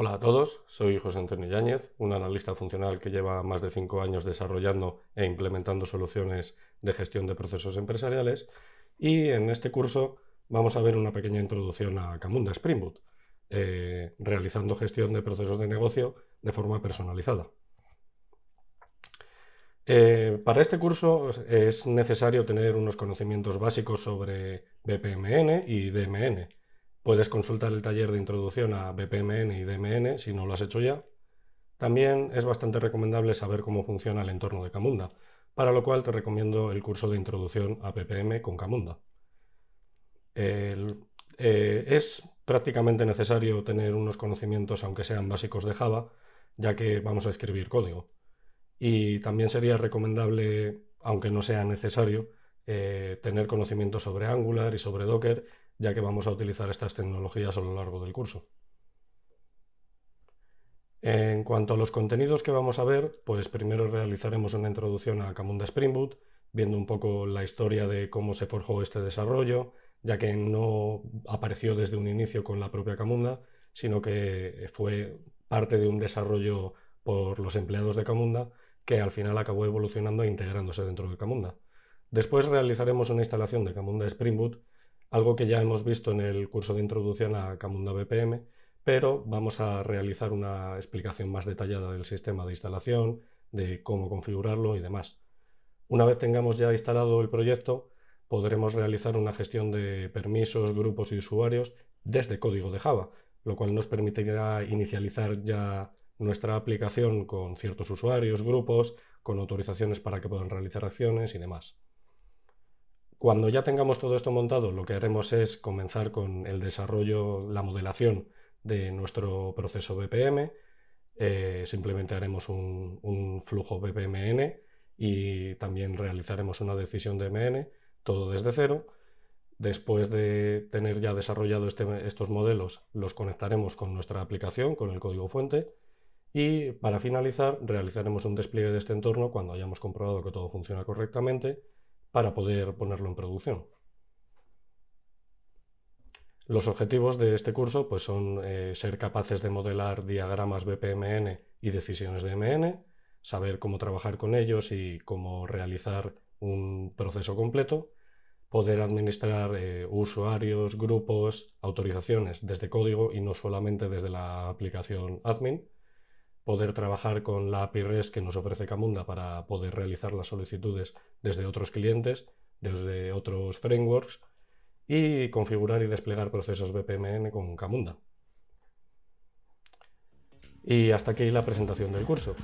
Hola a todos, soy José Antonio Yáñez, un analista funcional que lleva más de cinco años desarrollando e implementando soluciones de gestión de procesos empresariales y en este curso vamos a ver una pequeña introducción a Camunda Spring Boot, eh, realizando gestión de procesos de negocio de forma personalizada. Eh, para este curso es necesario tener unos conocimientos básicos sobre BPMN y DMN Puedes consultar el taller de introducción a BPMN y DMN si no lo has hecho ya. También es bastante recomendable saber cómo funciona el entorno de Camunda, para lo cual te recomiendo el curso de introducción a BPM con Camunda. Eh, es prácticamente necesario tener unos conocimientos, aunque sean básicos de Java, ya que vamos a escribir código. Y también sería recomendable, aunque no sea necesario, eh, tener conocimientos sobre Angular y sobre Docker ya que vamos a utilizar estas tecnologías a lo largo del curso. En cuanto a los contenidos que vamos a ver, pues primero realizaremos una introducción a Camunda Spring Boot, viendo un poco la historia de cómo se forjó este desarrollo, ya que no apareció desde un inicio con la propia Camunda, sino que fue parte de un desarrollo por los empleados de Camunda que al final acabó evolucionando e integrándose dentro de Camunda. Después realizaremos una instalación de Camunda Spring Boot algo que ya hemos visto en el curso de introducción a Camunda BPM, pero vamos a realizar una explicación más detallada del sistema de instalación, de cómo configurarlo y demás. Una vez tengamos ya instalado el proyecto, podremos realizar una gestión de permisos, grupos y usuarios desde código de Java, lo cual nos permitirá inicializar ya nuestra aplicación con ciertos usuarios, grupos, con autorizaciones para que puedan realizar acciones y demás. Cuando ya tengamos todo esto montado, lo que haremos es comenzar con el desarrollo, la modelación de nuestro proceso BPM. Eh, simplemente haremos un, flujo BPMN y también realizaremos una decisión de MN, todo desde cero. Después de tener ya desarrollado este, estos modelos, los conectaremos con nuestra aplicación, con el código fuente. Y para finalizar, realizaremos un despliegue de este entorno cuando hayamos comprobado que todo funciona correctamente para poder ponerlo en producción. Los objetivos de este curso pues, son eh, ser capaces de modelar diagramas BPMN y decisiones de MN, saber cómo trabajar con ellos y cómo realizar un proceso completo, poder administrar eh, usuarios, grupos, autorizaciones desde código y no solamente desde la aplicación admin, poder trabajar con la API REST que nos ofrece Camunda para poder realizar las solicitudes desde otros clientes, desde otros frameworks y configurar y desplegar procesos BPMN con Camunda. Y hasta aquí la presentación del curso.